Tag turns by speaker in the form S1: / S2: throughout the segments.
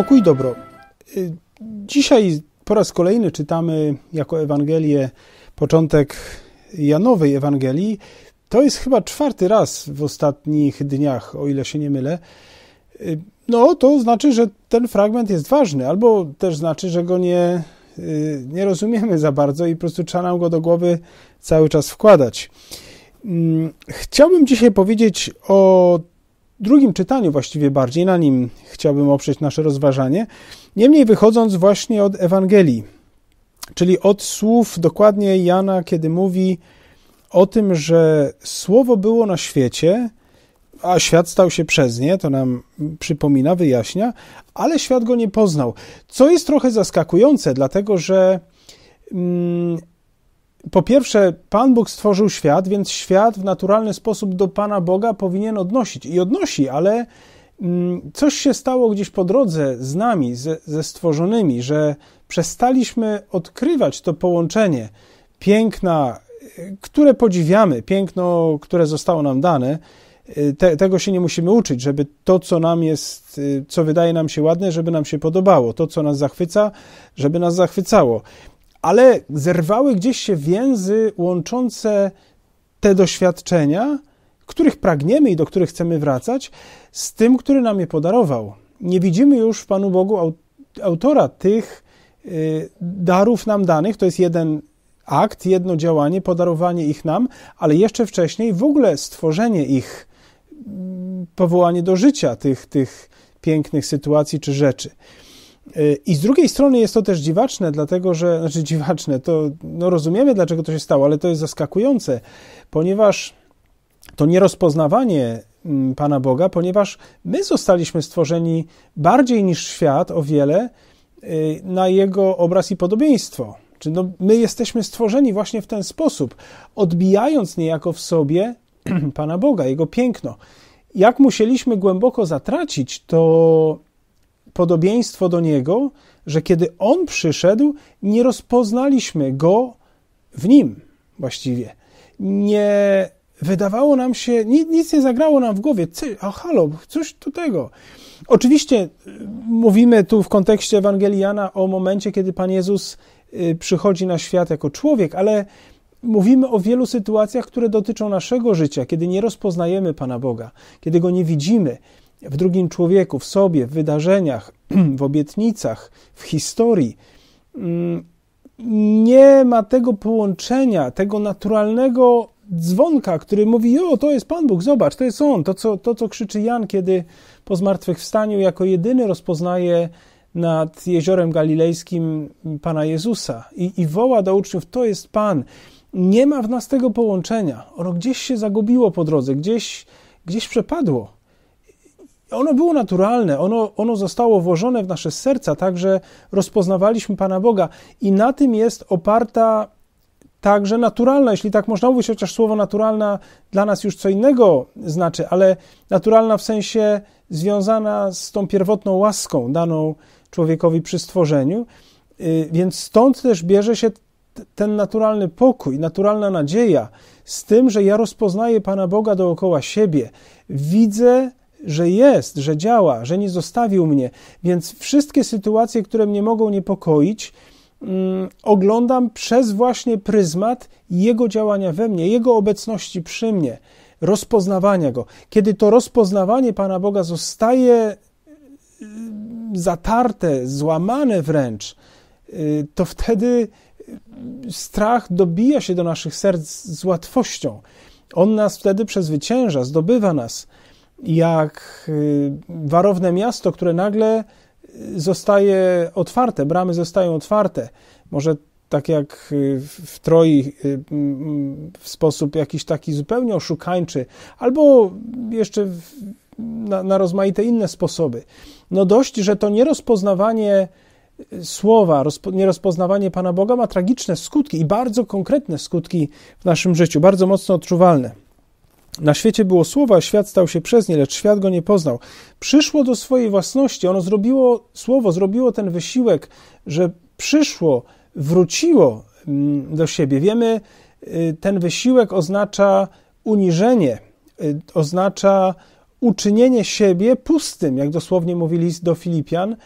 S1: Pokój dobro. Y, dzisiaj po raz kolejny czytamy jako Ewangelię początek Janowej Ewangelii. To jest chyba czwarty raz w ostatnich dniach, o ile się nie mylę. Y, no, to znaczy, że ten fragment jest ważny, albo też znaczy, że go nie, y, nie rozumiemy za bardzo i po prostu trzeba nam go do głowy cały czas wkładać. Mm, chciałbym dzisiaj powiedzieć o drugim czytaniu właściwie bardziej, na nim chciałbym oprzeć nasze rozważanie, niemniej wychodząc właśnie od Ewangelii, czyli od słów dokładnie Jana, kiedy mówi o tym, że słowo było na świecie, a świat stał się przez nie, to nam przypomina, wyjaśnia, ale świat go nie poznał. Co jest trochę zaskakujące, dlatego że. Mm, po pierwsze, Pan Bóg stworzył świat, więc świat w naturalny sposób do Pana Boga powinien odnosić i odnosi, ale mm, coś się stało gdzieś po drodze z nami, ze, ze stworzonymi, że przestaliśmy odkrywać to połączenie piękna, które podziwiamy, piękno, które zostało nam dane. Y, te, tego się nie musimy uczyć, żeby to, co nam jest, y, co wydaje nam się ładne, żeby nam się podobało, to, co nas zachwyca, żeby nas zachwycało ale zerwały gdzieś się więzy łączące te doświadczenia, których pragniemy i do których chcemy wracać, z tym, który nam je podarował. Nie widzimy już w Panu Bogu autora tych y, darów nam danych, to jest jeden akt, jedno działanie, podarowanie ich nam, ale jeszcze wcześniej w ogóle stworzenie ich, mm, powołanie do życia tych, tych pięknych sytuacji czy rzeczy. Y, I z drugiej strony jest to też dziwaczne, dlatego że, znaczy dziwaczne, to no rozumiemy dlaczego to się stało, ale to jest zaskakujące, ponieważ to nierozpoznawanie mm, Pana Boga, ponieważ my zostaliśmy stworzeni bardziej niż świat o wiele y, na Jego obraz i podobieństwo. czyli no, my jesteśmy stworzeni właśnie w ten sposób, odbijając niejako w sobie Pana Boga, Jego piękno. Jak musieliśmy głęboko zatracić to podobieństwo do niego, że kiedy on przyszedł, nie rozpoznaliśmy go w nim właściwie. Nie wydawało nam się, nic, nie zagrało nam w głowie. Cy, a halo, coś tu tego. Oczywiście y, mówimy tu w kontekście Ewangelii Jana o momencie, kiedy Pan Jezus y, przychodzi na świat jako człowiek, ale mówimy o wielu sytuacjach, które dotyczą naszego życia, kiedy nie rozpoznajemy Pana Boga, kiedy Go nie widzimy, w drugim człowieku, w sobie, w wydarzeniach, w obietnicach, w historii, mm, nie ma tego połączenia, tego naturalnego dzwonka, który mówi: O, to jest Pan Bóg, zobacz, to jest On. To, co, to, co krzyczy Jan, kiedy po zmartwychwstaniu jako jedyny rozpoznaje nad jeziorem galilejskim Pana Jezusa i, i woła do uczniów: To jest Pan. Nie ma w nas tego połączenia. Ono gdzieś się zagubiło po drodze, gdzieś, gdzieś przepadło ono było naturalne, ono, ono zostało włożone w nasze serca, także rozpoznawaliśmy Pana Boga i na tym jest oparta także naturalna, jeśli tak można mówić, chociaż słowo naturalna dla nas już co innego znaczy, ale naturalna w sensie związana z tą pierwotną łaską daną człowiekowi przy stworzeniu, y, więc stąd też bierze się ten naturalny pokój, naturalna nadzieja z tym, że ja rozpoznaję Pana Boga dookoła siebie, widzę że jest, że działa, że nie zostawił mnie. Więc wszystkie sytuacje, które mnie mogą niepokoić, mm, oglądam przez właśnie pryzmat Jego działania we mnie, Jego obecności przy mnie, rozpoznawania Go. Kiedy to rozpoznawanie Pana Boga zostaje mm, zatarte, złamane wręcz, y, to wtedy y, strach dobija się do naszych serc z łatwością. On nas wtedy przezwycięża, zdobywa nas jak y, warowne miasto, które nagle zostaje otwarte, bramy zostają otwarte. Może tak jak y, w Troi y, w sposób jakiś taki zupełnie oszukańczy, albo jeszcze na, na rozmaite inne sposoby. No dość, że to nierozpoznawanie słowa, rozpo, nierozpoznawanie Pana Boga ma tragiczne skutki i bardzo konkretne skutki w naszym życiu, bardzo mocno odczuwalne. Na świecie było słowo, a świat stał się przez nie, lecz świat go nie poznał. Przyszło do swojej własności, ono zrobiło słowo, zrobiło ten wysiłek, że przyszło, wróciło mm, do siebie. Wiemy, y, ten wysiłek oznacza uniżenie, y, oznacza uczynienie siebie pustym, jak dosłownie mówili do Filipian.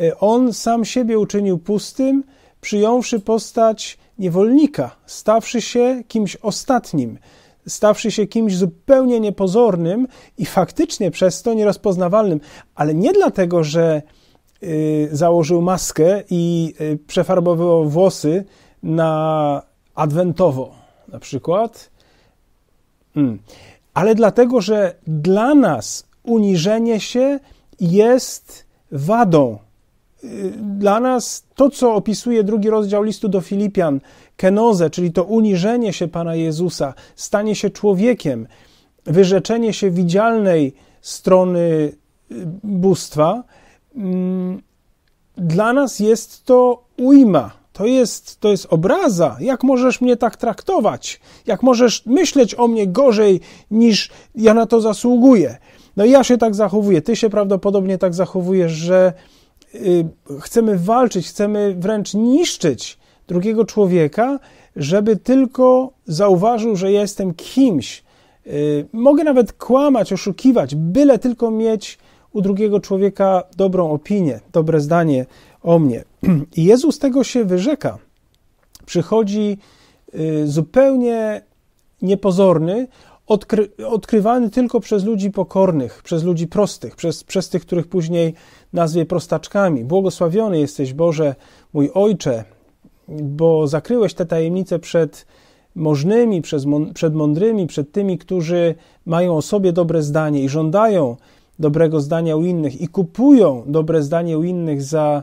S1: Y, on sam siebie uczynił pustym, przyjąwszy postać niewolnika, stawszy się kimś ostatnim stawszy się kimś zupełnie niepozornym i faktycznie przez to nierozpoznawalnym, ale nie dlatego, że y, założył maskę i y, przefarbował włosy na adwentowo na przykład. Hmm. Ale dlatego, że dla nas uniżenie się jest wadą. Y, dla nas to, co opisuje drugi rozdział listu do Filipian, kenozę, czyli to uniżenie się Pana Jezusa, stanie się człowiekiem, wyrzeczenie się widzialnej strony y, bóstwa, mm, dla nas jest to ujma. To jest, to jest obraza. Jak możesz mnie tak traktować? Jak możesz myśleć o mnie gorzej niż ja na to zasługuję? No i ja się tak zachowuję. Ty się prawdopodobnie tak zachowujesz, że y, chcemy walczyć, chcemy wręcz niszczyć drugiego człowieka, żeby tylko zauważył, że jestem kimś. Y, mogę nawet kłamać, oszukiwać, byle tylko mieć u drugiego człowieka dobrą opinię, dobre zdanie o mnie. I Jezus tego się wyrzeka. Przychodzi y, zupełnie niepozorny, odkry odkrywany tylko przez ludzi pokornych, przez ludzi prostych, przez, przez tych, których później nazwie prostaczkami. Błogosławiony jesteś Boże, mój Ojcze, bo zakryłeś te tajemnice przed możnymi, przed mądrymi, przed tymi, którzy mają o sobie dobre zdanie i żądają dobrego zdania u innych i kupują dobre zdanie u innych za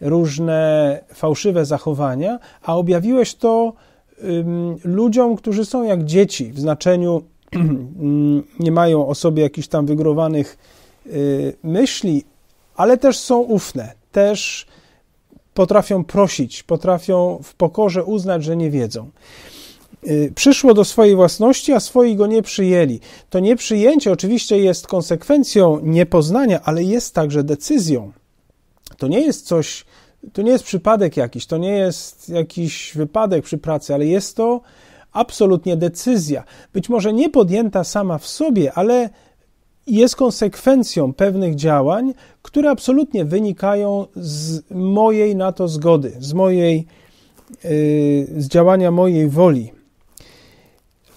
S1: różne fałszywe zachowania, a objawiłeś to ludziom, którzy są jak dzieci, w znaczeniu nie mają o sobie jakichś tam wygórowanych y, myśli, ale też są ufne, też potrafią prosić, potrafią w pokorze uznać, że nie wiedzą. Y, przyszło do swojej własności, a swoi go nie przyjęli. To nieprzyjęcie oczywiście jest konsekwencją niepoznania, ale jest także decyzją. To nie jest coś, to nie jest przypadek jakiś, to nie jest jakiś wypadek przy pracy, ale jest to absolutnie decyzja. Być może nie podjęta sama w sobie, ale jest konsekwencją pewnych działań, które absolutnie wynikają z mojej na to zgody, z mojej, y, z działania mojej woli.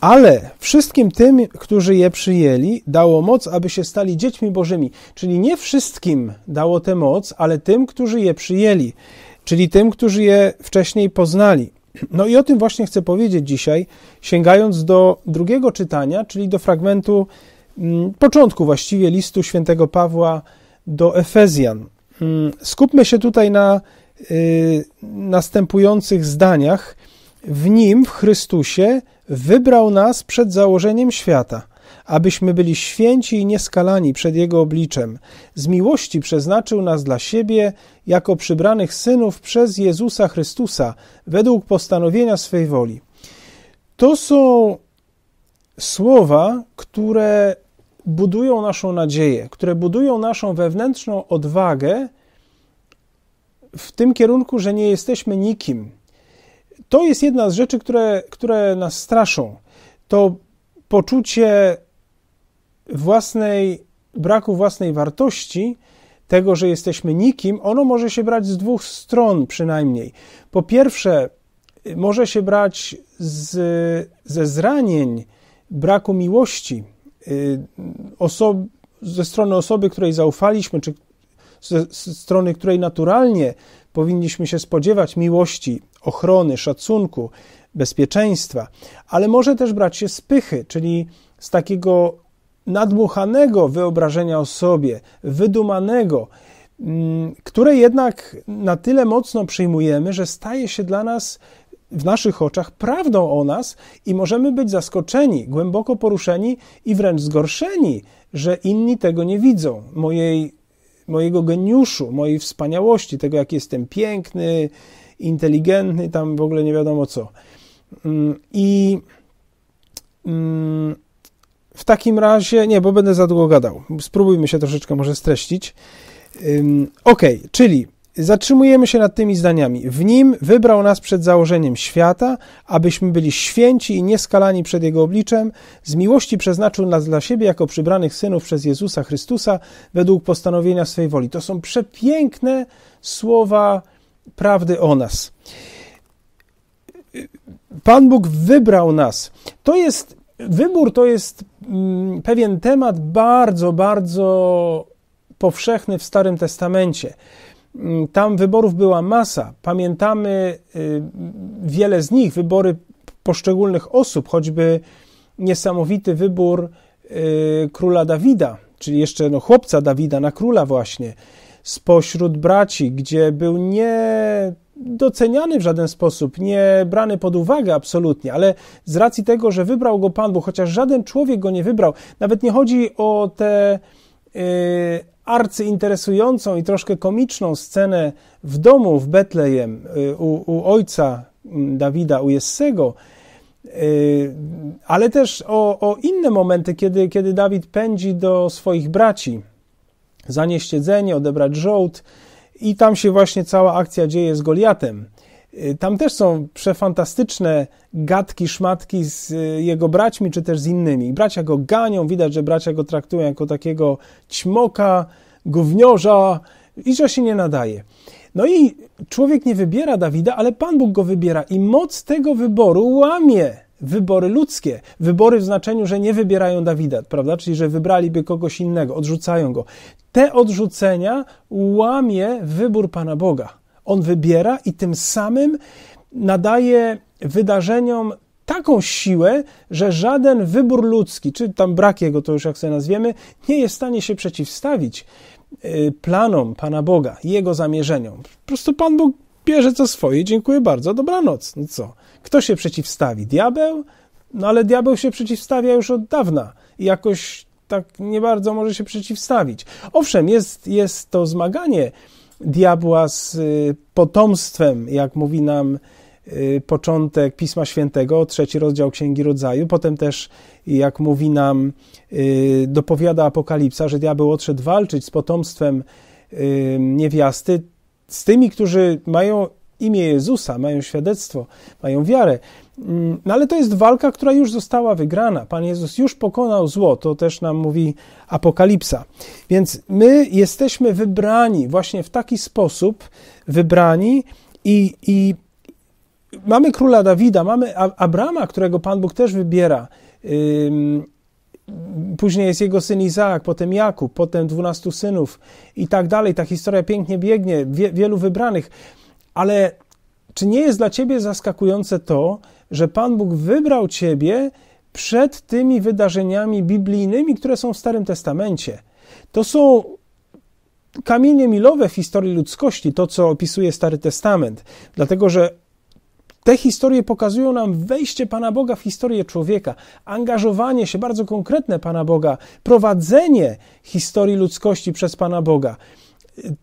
S1: Ale wszystkim tym, którzy je przyjęli, dało moc, aby się stali dziećmi Bożymi. Czyli nie wszystkim dało tę moc, ale tym, którzy je przyjęli, czyli tym, którzy je wcześniej poznali. No i o tym właśnie chcę powiedzieć dzisiaj, sięgając do drugiego czytania, czyli do fragmentu Mm, początku właściwie listu świętego Pawła do Efezjan. Mm, skupmy się tutaj na y, następujących zdaniach. W nim, w Chrystusie, wybrał nas przed założeniem świata, abyśmy byli święci i nieskalani przed Jego obliczem. Z miłości przeznaczył nas dla siebie, jako przybranych synów przez Jezusa Chrystusa, według postanowienia swej woli. To są słowa, które budują naszą nadzieję, które budują naszą wewnętrzną odwagę w tym kierunku, że nie jesteśmy nikim. To jest jedna z rzeczy, które, które nas straszą. To poczucie własnej, braku własnej wartości, tego, że jesteśmy nikim, ono może się brać z dwóch stron przynajmniej. Po pierwsze, może się brać z, ze zranień braku miłości, Y, osob, ze strony osoby, której zaufaliśmy, czy ze strony której naturalnie powinniśmy się spodziewać miłości, ochrony, szacunku, bezpieczeństwa, ale może też brać się z pychy, czyli z takiego nadmuchanego wyobrażenia o sobie, wydumanego, mm, które jednak na tyle mocno przyjmujemy, że staje się dla nas w naszych oczach prawdą o nas i możemy być zaskoczeni, głęboko poruszeni i wręcz zgorszeni, że inni tego nie widzą. Mojej, mojego geniuszu, mojej wspaniałości, tego jak jestem piękny, inteligentny, tam w ogóle nie wiadomo co. Mm, I mm, w takim razie, nie, bo będę za długo gadał. Spróbujmy się troszeczkę może streścić. Ok, czyli Zatrzymujemy się nad tymi zdaniami. W nim wybrał nas przed założeniem świata, abyśmy byli święci i nieskalani przed Jego obliczem. Z miłości przeznaczył nas dla siebie jako przybranych synów przez Jezusa Chrystusa według postanowienia swej woli. To są przepiękne słowa prawdy o nas. Pan Bóg wybrał nas. To jest, wybór to jest mm, pewien temat bardzo, bardzo powszechny w Starym Testamencie. Mm, tam wyborów była masa. Pamiętamy y, wiele z nich, wybory poszczególnych osób, choćby niesamowity wybór y, króla Dawida, czyli jeszcze no, chłopca Dawida na króla, właśnie spośród braci, gdzie był nie doceniany w żaden sposób, nie brany pod uwagę absolutnie, ale z racji tego, że wybrał go Pan Bóg, chociaż żaden człowiek go nie wybrał, nawet nie chodzi o te. Y, arcyinteresującą i troszkę komiczną scenę w domu w Betlejem y, u, u ojca mm, Dawida, u Jessego, y, ale też o, o, inne momenty, kiedy, kiedy Dawid pędzi do swoich braci, zanieść jedzenie, odebrać żołd i tam się właśnie cała akcja dzieje z Goliatem. Y, tam też są przefantastyczne gadki, szmatki z y, jego braćmi, czy też z innymi. Bracia go ganią, widać, że bracia go traktują jako takiego ćmoka, gówniorza i że się nie nadaje. No i człowiek nie wybiera Dawida, ale Pan Bóg go wybiera i moc tego wyboru łamie wybory ludzkie. Wybory w znaczeniu, że nie wybierają Dawida, prawda? Czyli, że wybraliby kogoś innego, odrzucają go. Te odrzucenia łamie wybór Pana Boga on wybiera i tym samym nadaje wydarzeniom taką siłę, że żaden wybór ludzki, czy tam brak jego, to już jak sobie nazwiemy, nie jest w stanie się przeciwstawić y, planom Pana Boga, Jego zamierzeniom. Po prostu Pan Bóg bierze co swoje, dziękuję bardzo, dobranoc. No co? Kto się przeciwstawi? Diabeł? No ale diabeł się przeciwstawia już od dawna i jakoś tak nie bardzo może się przeciwstawić. Owszem, jest, jest to zmaganie, diabła z y, potomstwem, jak mówi nam y, początek Pisma Świętego, trzeci rozdział Księgi Rodzaju. Potem też, jak mówi nam, y, dopowiada Apokalipsa, że diabeł odszedł walczyć z potomstwem niewiasty, z tymi, którzy mają imię Jezusa, mają świadectwo, mają wiarę. Mm, no ale to jest walka, która już została wygrana. Pan Jezus już pokonał zło, to też nam mówi Apokalipsa. Więc my jesteśmy wybrani właśnie w taki sposób, wybrani i, i mamy króla Dawida, mamy Abrama, którego Pan Bóg też wybiera. Później jest jego syn Izaak, potem Jakub, potem dwunastu synów i tak dalej. Ta historia pięknie biegnie, wie, wielu wybranych ale czy nie jest dla ciebie zaskakujące to, że Pan Bóg wybrał ciebie przed tymi wydarzeniami biblijnymi, które są w Starym Testamencie? To są kamienie milowe w historii ludzkości, to co opisuje Stary Testament, dlatego że te historie pokazują nam wejście Pana Boga w historię człowieka, angażowanie się bardzo konkretne Pana Boga, prowadzenie historii ludzkości przez Pana Boga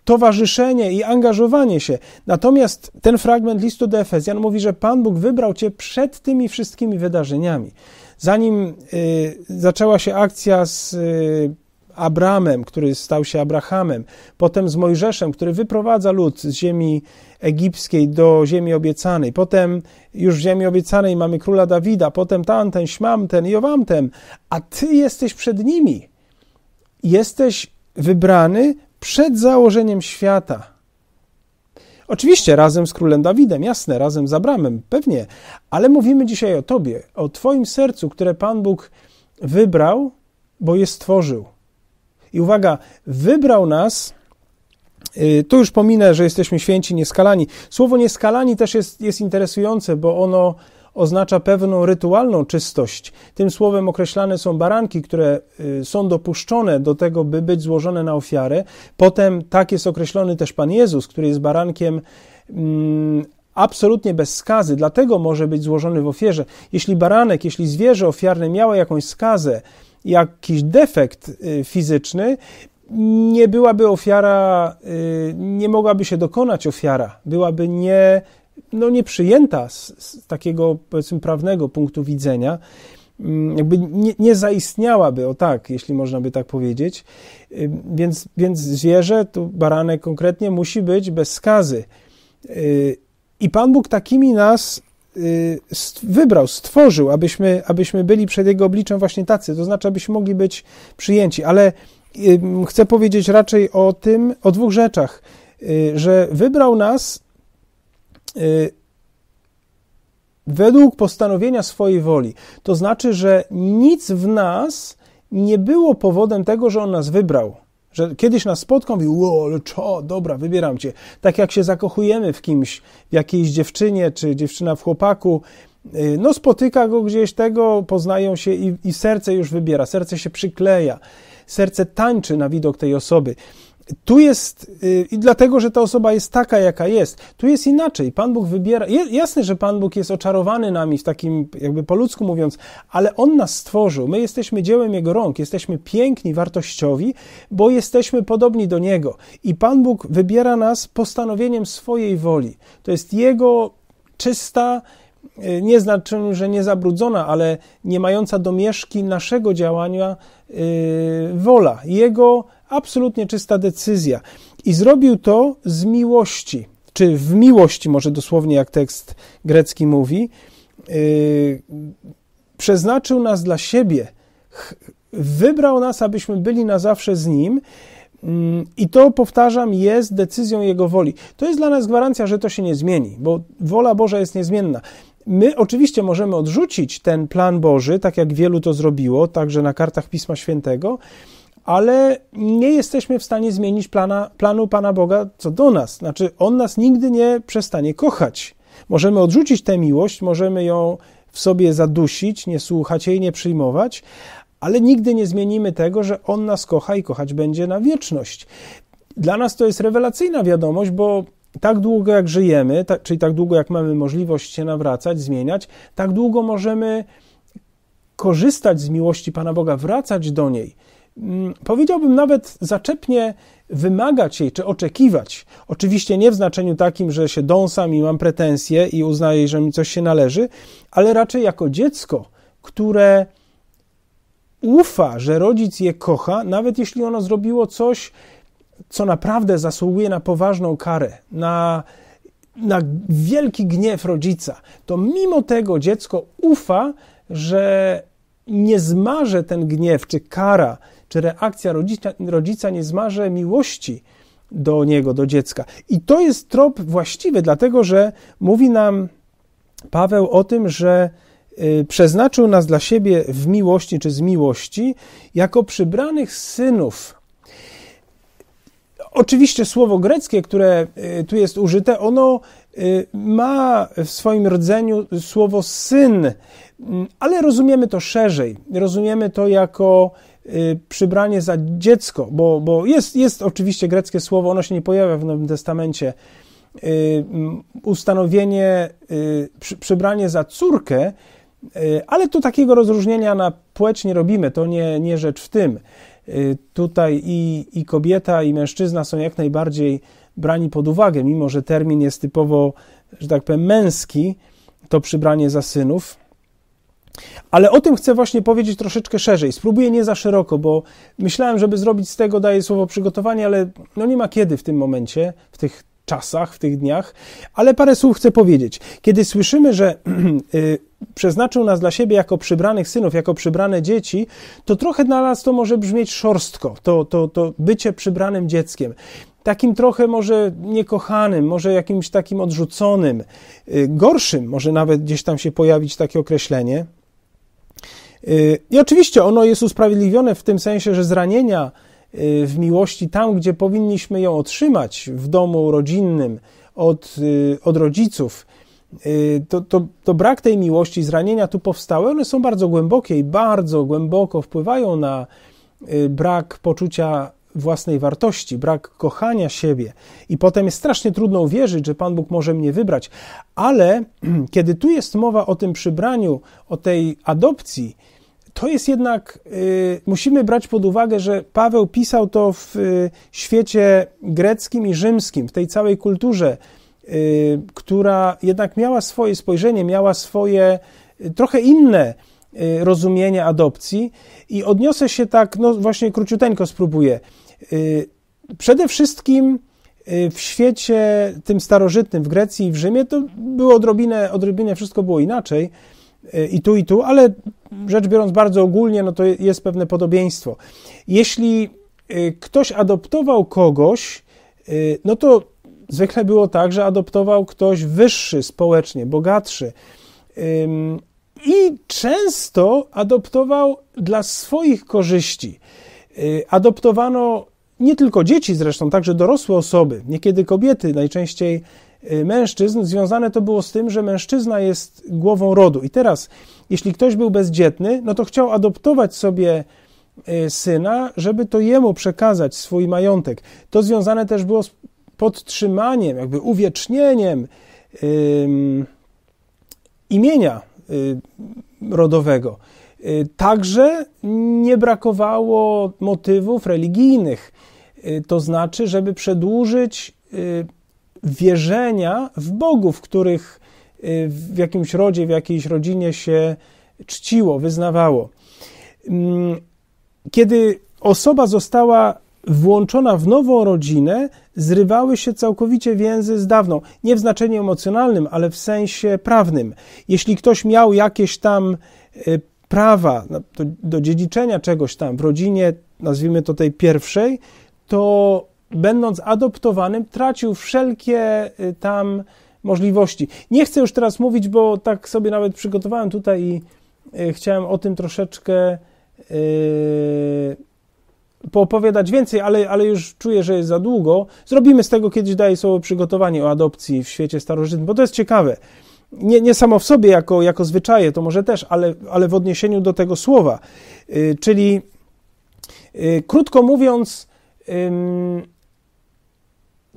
S1: towarzyszenie i angażowanie się. Natomiast ten fragment listu do Efezjan mówi, że Pan Bóg wybrał cię przed tymi wszystkimi wydarzeniami. Zanim y, zaczęła się akcja z y, Abramem, który stał się Abrahamem, potem z Mojżeszem, który wyprowadza lud z ziemi egipskiej do ziemi obiecanej, potem już w ziemi obiecanej mamy króla Dawida, potem tamten, śmamten i owamten, a ty jesteś przed nimi. Jesteś wybrany przed założeniem świata. Oczywiście razem z królem Dawidem, jasne, razem z Abramem, pewnie, ale mówimy dzisiaj o Tobie, o Twoim sercu, które Pan Bóg wybrał, bo je stworzył. I uwaga, wybrał nas. Y, tu już pominę, że jesteśmy święci, nieskalani. Słowo nieskalani też jest, jest interesujące, bo ono oznacza pewną rytualną czystość. Tym słowem określane są baranki, które y, są dopuszczone do tego, by być złożone na ofiarę. Potem tak jest określony też Pan Jezus, który jest barankiem. Mm, absolutnie bez skazy, dlatego może być złożony w ofierze. Jeśli baranek, jeśli zwierzę ofiarne miało jakąś skazę, jakiś defekt y, fizyczny, nie byłaby ofiara, y, nie mogłaby się dokonać ofiara, byłaby nie no, nieprzyjęta z, z takiego, powiedzmy, prawnego punktu widzenia mm, jakby nie, nie, zaistniałaby, o tak, jeśli można by tak powiedzieć. Więc, więc zwierzę, tu baranek konkretnie, musi być bez skazy. Y, I Pan Bóg takimi nas y, wybrał, stworzył, abyśmy, abyśmy byli przed Jego obliczem właśnie tacy, to znaczy, abyśmy mogli być przyjęci. Ale chcę powiedzieć raczej o tym, o dwóch rzeczach, y, że wybrał nas Y, według postanowienia swojej woli. To znaczy, że nic w nas nie było powodem tego, że on nas wybrał. Że kiedyś nas spotkał i mówił, wow, ale czo, dobra, wybieram cię. Tak jak się zakochujemy w kimś, w jakiejś dziewczynie, czy dziewczyna w chłopaku, y, no spotyka go gdzieś tego, poznają się i, i serce już wybiera, serce się przykleja, serce tańczy na widok tej osoby. Tu jest, y, i dlatego, że ta osoba jest taka, jaka jest, tu jest inaczej. Pan Bóg wybiera. Jasne, że Pan Bóg jest oczarowany nami, w takim, jakby po ludzku mówiąc, ale On nas stworzył. My jesteśmy dziełem Jego rąk, jesteśmy piękni, wartościowi, bo jesteśmy podobni do Niego. I Pan Bóg wybiera nas postanowieniem swojej woli. To jest Jego czysta, Y, nie znaczeniu, że nie zabrudzona, ale nie mająca domieszki naszego działania y, wola, jego absolutnie czysta decyzja. I zrobił to z miłości, czy w miłości, może dosłownie jak tekst grecki mówi, y, przeznaczył nas dla siebie, wybrał nas, abyśmy byli na zawsze z nim. Mm, I to, powtarzam, jest decyzją Jego woli. To jest dla nas gwarancja, że to się nie zmieni, bo wola Boża jest niezmienna. My oczywiście możemy odrzucić ten plan Boży, tak jak wielu to zrobiło, także na kartach Pisma Świętego, ale nie jesteśmy w stanie zmienić plana, planu Pana Boga co do nas. Znaczy, On nas nigdy nie przestanie kochać. Możemy odrzucić tę miłość, możemy ją w sobie zadusić, nie słuchać jej, nie przyjmować, ale nigdy nie zmienimy tego, że On nas kocha i kochać będzie na wieczność. Dla nas to jest rewelacyjna wiadomość, bo tak długo jak żyjemy, tak, czyli tak długo jak mamy możliwość się nawracać, zmieniać, tak długo możemy korzystać z miłości Pana Boga, wracać do niej. Mm, powiedziałbym nawet zaczepnie wymagać jej czy oczekiwać. Oczywiście nie w znaczeniu takim, że się dąsam i mam pretensje i uznaję, że mi coś się należy, ale raczej jako dziecko, które ufa, że rodzic je kocha, nawet jeśli ono zrobiło coś, co naprawdę zasługuje na poważną karę, na, na wielki gniew rodzica, to mimo tego dziecko ufa, że nie zmaże ten gniew, czy kara, czy reakcja rodzica, rodzica nie zmaże miłości do niego, do dziecka. I to jest trop właściwy, dlatego że mówi nam Paweł o tym, że y, przeznaczył nas dla siebie w miłości czy z miłości jako przybranych synów Oczywiście słowo greckie, które y, tu jest użyte, ono y, ma w swoim rdzeniu słowo syn, mm, ale rozumiemy to szerzej. Rozumiemy to jako y, przybranie za dziecko, bo, bo jest, jest oczywiście greckie słowo, ono się nie pojawia w Nowym Testamencie. Mm, ustanowienie, przybranie za córkę, ale tu takiego rozróżnienia na płeć nie robimy, to nie, nie rzecz w tym. Y, tutaj i, i kobieta, i mężczyzna są jak najbardziej brani pod uwagę, mimo że termin jest typowo, że tak powiem, męski, to przybranie za synów. Ale o tym chcę właśnie powiedzieć troszeczkę szerzej. Spróbuję nie za szeroko, bo myślałem, żeby zrobić z tego, daję słowo przygotowanie, ale no nie ma kiedy w tym momencie, w tych czasach, w tych dniach, ale parę słów chcę powiedzieć. Kiedy słyszymy, że y, przeznaczył nas dla siebie jako przybranych synów, jako przybrane dzieci, to trochę dla nas to może brzmieć szorstko, to, to, to bycie przybranym dzieckiem. Takim trochę może niekochanym, może jakimś takim odrzuconym, y, gorszym, może nawet gdzieś tam się pojawić takie określenie. Y, I oczywiście ono jest usprawiedliwione w tym sensie, że zranienia, Y, w miłości tam, gdzie powinniśmy ją otrzymać w domu rodzinnym od, y, od rodziców, y, to, to, to, brak tej miłości, zranienia tu powstałe, one są bardzo głębokie i bardzo głęboko wpływają na brak poczucia własnej wartości, brak kochania siebie. I potem jest strasznie trudno uwierzyć, że Pan Bóg może mnie wybrać. Ale kiedy tu jest mowa o tym przybraniu, o tej adopcji, to jest jednak, y, musimy brać pod uwagę, że Paweł pisał to w y, świecie greckim i rzymskim, w tej całej kulturze, y, która jednak miała swoje spojrzenie, miała swoje y, trochę inne y, rozumienie adopcji. I odniosę się tak, no właśnie króciuteńko spróbuję. Y, przede wszystkim w świecie tym starożytnym, w Grecji i w Rzymie, to było odrobinę, odrobinę wszystko było inaczej i tu, i tu, ale rzecz biorąc bardzo ogólnie, no to jest pewne podobieństwo. Jeśli y, ktoś adoptował kogoś, y, no to zwykle było tak, że adoptował ktoś wyższy społecznie, bogatszy. I często adoptował dla swoich korzyści. Y, adoptowano nie tylko dzieci, zresztą także dorosłe osoby, niekiedy kobiety, najczęściej Y, mężczyzn związane to było z tym, że mężczyzna jest głową rodu. I teraz, jeśli ktoś był bezdzietny, no to chciał adoptować sobie y, syna, żeby to jemu przekazać swój majątek. To związane też było z podtrzymaniem, jakby uwiecznieniem imienia y, rodowego. także nie brakowało motywów religijnych, to znaczy, żeby przedłużyć wierzenia w bogów, których y, w jakimś rodzie, w jakiejś rodzinie się czciło, wyznawało. Mm, kiedy osoba została włączona w nową rodzinę, zrywały się całkowicie więzy z dawną. Nie w znaczeniu emocjonalnym, ale w sensie prawnym. Jeśli ktoś miał jakieś tam y, prawa do, no, do dziedziczenia czegoś tam w rodzinie, nazwijmy to tej pierwszej, to będąc adoptowanym, tracił wszelkie y, tam możliwości. Nie chcę już teraz mówić, bo tak sobie nawet przygotowałem tutaj i y, chciałem o tym troszeczkę yy, poopowiadać więcej, ale, ale już czuję, że jest za długo. Zrobimy z tego kiedyś, daję słowo, przygotowanie o adopcji w świecie starożytnym, bo to jest ciekawe. Nie, nie samo w sobie jako, jako zwyczaje, to może też, ale, ale w odniesieniu do tego słowa. Yy, czyli yy, krótko mówiąc, yy,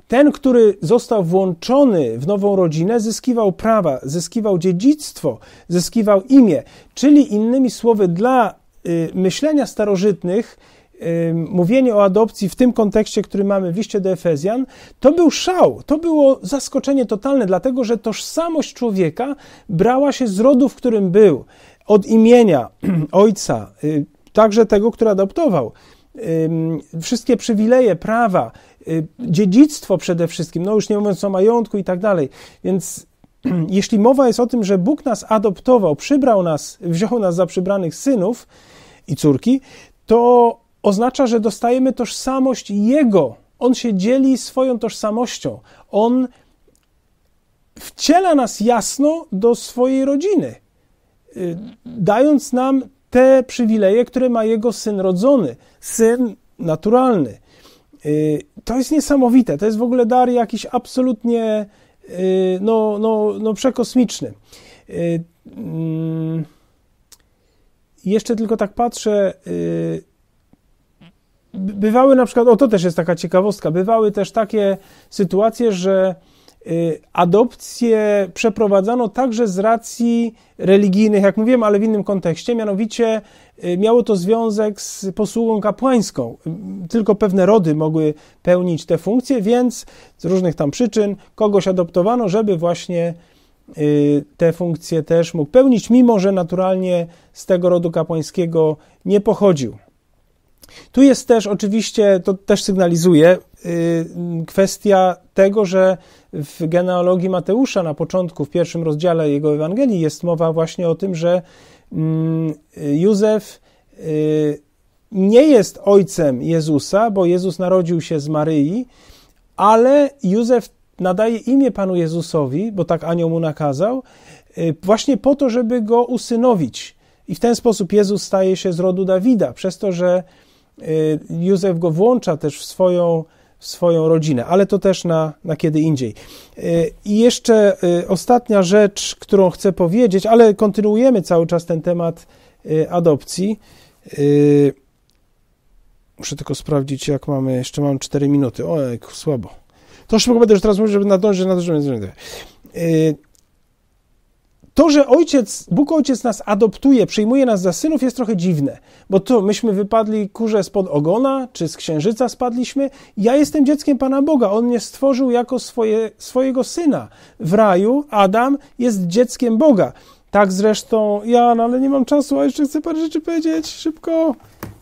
S1: ten, który został włączony w nową rodzinę, zyskiwał prawa, zyskiwał dziedzictwo, zyskiwał imię. Czyli innymi słowy, dla y, myślenia starożytnych, y, mówienie o adopcji w tym kontekście, który mamy w liście do Efezjan, to był szał, to było zaskoczenie totalne, dlatego że tożsamość człowieka brała się z rodu, w którym był, od imienia ojca, y, także tego, który adoptował wszystkie przywileje, prawa, y, dziedzictwo przede wszystkim, no już nie mówiąc o majątku i tak dalej. Więc jeśli mowa jest o tym, że Bóg nas adoptował, przybrał nas, wziął nas za przybranych synów i córki, to oznacza, że dostajemy tożsamość Jego. On się dzieli swoją tożsamością. On wciela nas jasno do swojej rodziny, y, dając nam te przywileje, które ma jego syn rodzony, syn naturalny. Y, to jest niesamowite. To jest w ogóle dar jakiś absolutnie y, no, no, no przekosmiczny. Y, mm, jeszcze tylko tak patrzę. Bywały na przykład, o to też jest taka ciekawostka, bywały też takie sytuacje, że Y, adopcję przeprowadzano także z racji religijnych, jak mówiłem, ale w innym kontekście, mianowicie y, miało to związek z posługą kapłańską. Y, tylko pewne rody mogły pełnić te funkcje, więc z różnych tam przyczyn kogoś adoptowano, żeby właśnie te funkcje też mógł pełnić, mimo że naturalnie z tego rodu kapłańskiego nie pochodził. Tu jest też oczywiście, to też sygnalizuje, y, kwestia tego, że w genealogii Mateusza na początku, w pierwszym rozdziale jego Ewangelii jest mowa właśnie o tym, że mm, Józef y, nie jest ojcem Jezusa, bo Jezus narodził się z Maryi, ale Józef nadaje imię Panu Jezusowi, bo tak anioł mu nakazał, y, właśnie po to, żeby go usynowić. I w ten sposób Jezus staje się z rodu Dawida, przez to, że Y, Józef go włącza też w swoją, w swoją rodzinę, ale to też na, na kiedy indziej. Y, I jeszcze y, ostatnia rzecz, którą chcę powiedzieć, ale kontynuujemy cały czas ten temat adopcji. Muszę tylko sprawdzić, jak mamy. Jeszcze mam 4 minuty. O, słabo. To szybko będę już teraz mówił, żeby nadążyć na to, żeby to, że ojciec, Bóg ojciec nas adoptuje, przyjmuje nas za synów, jest trochę dziwne, bo to myśmy wypadli kurze spod ogona, czy z księżyca spadliśmy. Ja jestem dzieckiem Pana Boga, On mnie stworzył jako swoje, swojego syna. W raju Adam jest dzieckiem Boga. Tak zresztą ja, no ale nie mam czasu, a jeszcze chcę parę rzeczy powiedzieć, szybko.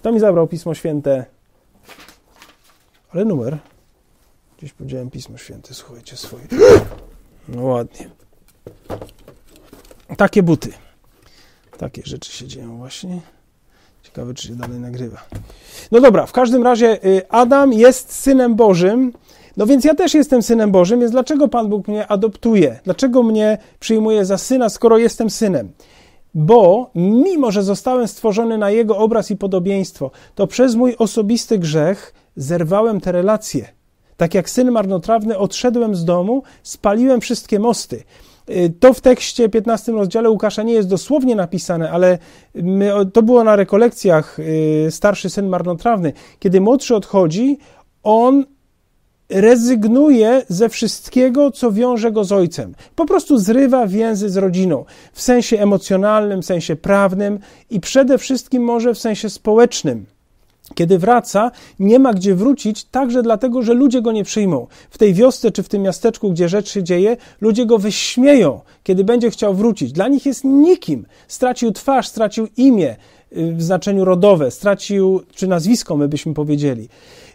S1: To mi zabrał Pismo Święte. Ale numer. Gdzieś powiedziałem Pismo Święte, słuchajcie swoje. No ładnie. Takie buty. Takie rzeczy się dzieją właśnie. Ciekawe, czy się dalej nagrywa. No dobra, w każdym razie y, Adam jest synem Bożym. No więc ja też jestem synem Bożym, więc dlaczego Pan Bóg mnie adoptuje? Dlaczego mnie przyjmuje za syna, skoro jestem synem? Bo mimo, że zostałem stworzony na Jego obraz i podobieństwo, to przez mój osobisty grzech zerwałem te relacje. Tak jak syn marnotrawny, odszedłem z domu, spaliłem wszystkie mosty. Y, to w tekście 15 rozdziale Łukasza nie jest dosłownie napisane, ale my, to było na rekolekcjach y, starszy syn marnotrawny. Kiedy młodszy odchodzi, on rezygnuje ze wszystkiego, co wiąże go z ojcem. Po prostu zrywa więzy z rodziną w sensie emocjonalnym, w sensie prawnym i przede wszystkim może w sensie społecznym. Kiedy wraca, nie ma gdzie wrócić, także dlatego, że ludzie go nie przyjmą. W tej wiosce czy w tym miasteczku, gdzie rzecz się dzieje, ludzie go wyśmieją, kiedy będzie chciał wrócić. Dla nich jest nikim. Stracił twarz, stracił imię y, w znaczeniu rodowe, stracił czy nazwisko, my byśmy powiedzieli.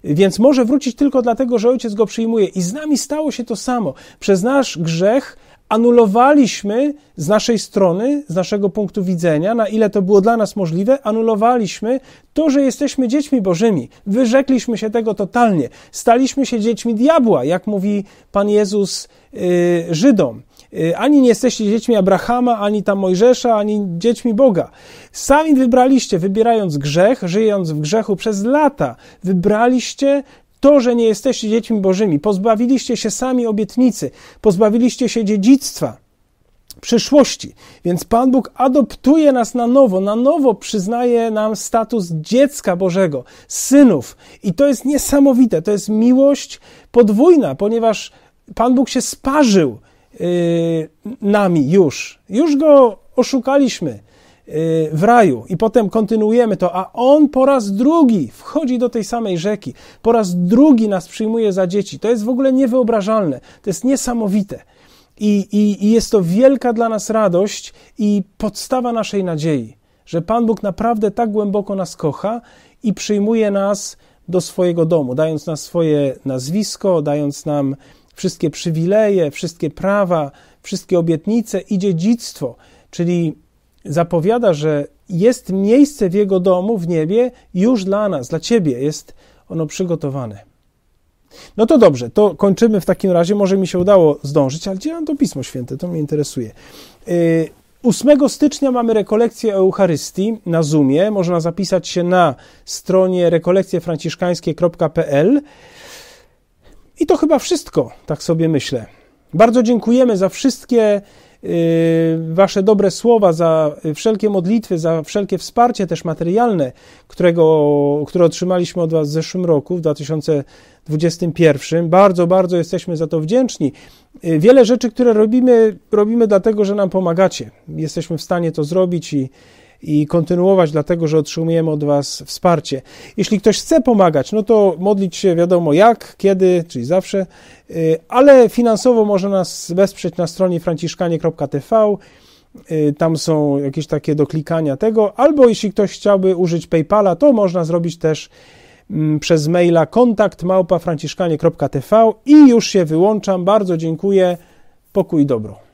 S1: Więc może wrócić tylko dlatego, że ojciec go przyjmuje. I z nami stało się to samo. Przez nasz grzech anulowaliśmy z naszej strony, z naszego punktu widzenia, na ile to było dla nas możliwe, anulowaliśmy to, że jesteśmy dziećmi Bożymi. Wyrzekliśmy się tego totalnie. Staliśmy się dziećmi diabła, jak mówi Pan Jezus yy, Żydom. Y, ani nie jesteście dziećmi Abrahama, ani tam Mojżesza, ani dziećmi Boga. Sami wybraliście, wybierając grzech, żyjąc w grzechu przez lata, wybraliście to, że nie jesteście dziećmi Bożymi, pozbawiliście się sami obietnicy, pozbawiliście się dziedzictwa przyszłości. Więc Pan Bóg adoptuje nas na nowo, na nowo przyznaje nam status dziecka Bożego, synów. I to jest niesamowite, to jest miłość podwójna, ponieważ Pan Bóg się sparzył yy, nami już. Już go oszukaliśmy, Y, w raju. I potem kontynuujemy to, a on po raz drugi wchodzi do tej samej rzeki, po raz drugi nas przyjmuje za dzieci. To jest w ogóle niewyobrażalne, to jest niesamowite. I, i, i jest to wielka dla nas radość i podstawa naszej nadziei, że Pan Bóg naprawdę tak głęboko nas kocha i przyjmuje nas do swojego domu, dając nam swoje nazwisko, dając nam wszystkie przywileje, wszystkie prawa, wszystkie obietnice i dziedzictwo, czyli zapowiada, że jest miejsce w Jego domu w niebie już dla nas, dla Ciebie jest ono przygotowane. No to dobrze, to kończymy w takim razie. Może mi się udało zdążyć, ale gdzie mam to Pismo Święte? To mnie interesuje. 8 y, stycznia mamy rekolekcję Eucharystii na Zoomie. Można zapisać się na stronie rekolekcjefranciszkańskie.pl. I to chyba wszystko, tak sobie myślę. Bardzo dziękujemy za wszystkie Y, wasze dobre słowa, za wszelkie modlitwy, za wszelkie wsparcie też materialne, którego, które otrzymaliśmy od was w zeszłym roku, w 2021. Bardzo, bardzo jesteśmy za to wdzięczni. Y, wiele rzeczy, które robimy, robimy dlatego, że nam pomagacie. Jesteśmy w stanie to zrobić i i kontynuować, dlatego że otrzymujemy od Was wsparcie. Jeśli ktoś chce pomagać, no to modlić się wiadomo jak, kiedy, czyli zawsze, y, ale finansowo może nas wesprzeć na stronie franciszkanie.tv. Y, tam są jakieś takie do klikania tego, albo jeśli ktoś chciałby użyć PayPala, to można zrobić też mm, przez maila kontakt małpa franciszkanie.tv i już się wyłączam. Bardzo dziękuję. Pokój dobro.